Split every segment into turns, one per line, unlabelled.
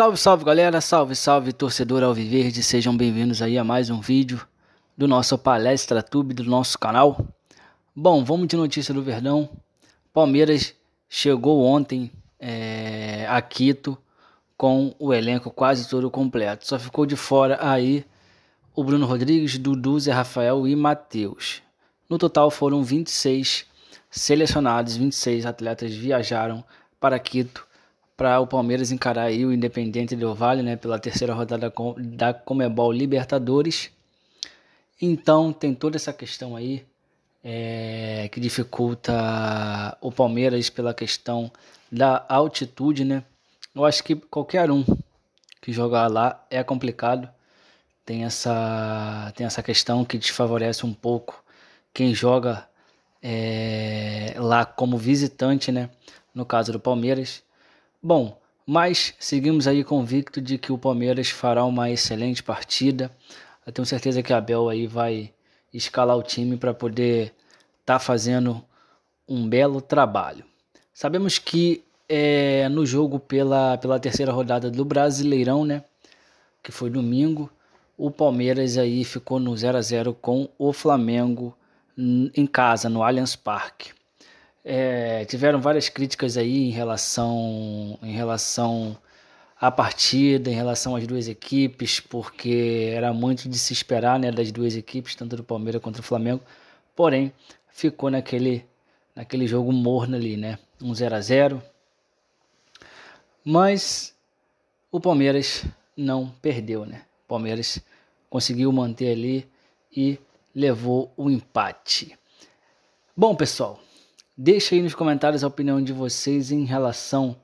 Salve, salve galera, salve, salve torcedor Alviverde, sejam bem-vindos aí a mais um vídeo do nosso Palestra Tube, do nosso canal. Bom, vamos de notícia do Verdão. Palmeiras chegou ontem é, a Quito com o elenco quase todo completo. Só ficou de fora aí o Bruno Rodrigues, Dudu, Zé Rafael e Matheus. No total foram 26 selecionados, 26 atletas viajaram para Quito para o Palmeiras encarar aí o Independente do Vale, né, pela terceira rodada da Comebol Libertadores. Então tem toda essa questão aí é, que dificulta o Palmeiras pela questão da altitude, né? Eu acho que qualquer um que jogar lá é complicado. Tem essa tem essa questão que desfavorece um pouco quem joga é, lá como visitante, né? No caso do Palmeiras. Bom, mas seguimos aí convicto de que o Palmeiras fará uma excelente partida. Eu tenho certeza que a Abel aí vai escalar o time para poder estar tá fazendo um belo trabalho. Sabemos que é, no jogo pela, pela terceira rodada do Brasileirão, né, que foi domingo, o Palmeiras aí ficou no 0 a 0 com o Flamengo em casa, no Allianz Parque. É, tiveram várias críticas aí em relação, em relação à partida, em relação às duas equipes, porque era muito de se esperar né, das duas equipes, tanto do Palmeiras quanto do Flamengo. Porém, ficou naquele, naquele jogo morno ali, né? Um 0 a 0 Mas o Palmeiras não perdeu, né? O Palmeiras conseguiu manter ali e levou o empate. Bom, pessoal, Deixa aí nos comentários a opinião de vocês em relação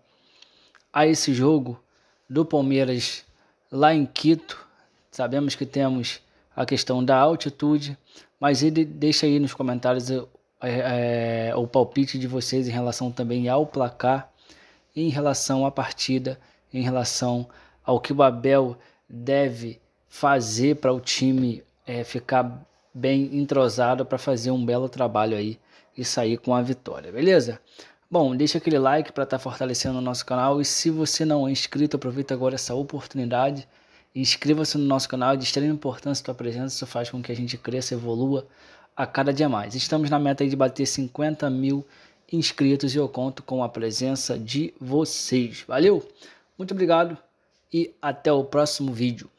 a esse jogo do Palmeiras lá em Quito. Sabemos que temos a questão da altitude, mas ele deixa aí nos comentários é, o palpite de vocês em relação também ao placar, em relação à partida, em relação ao que o Abel deve fazer para o time é, ficar bem entrosado para fazer um belo trabalho aí e sair com a vitória, beleza? Bom, deixa aquele like para estar tá fortalecendo o nosso canal e se você não é inscrito, aproveita agora essa oportunidade e inscreva-se no nosso canal, é de extrema importância a presença, isso faz com que a gente cresça, evolua a cada dia mais. Estamos na meta de bater 50 mil inscritos e eu conto com a presença de vocês. Valeu, muito obrigado e até o próximo vídeo.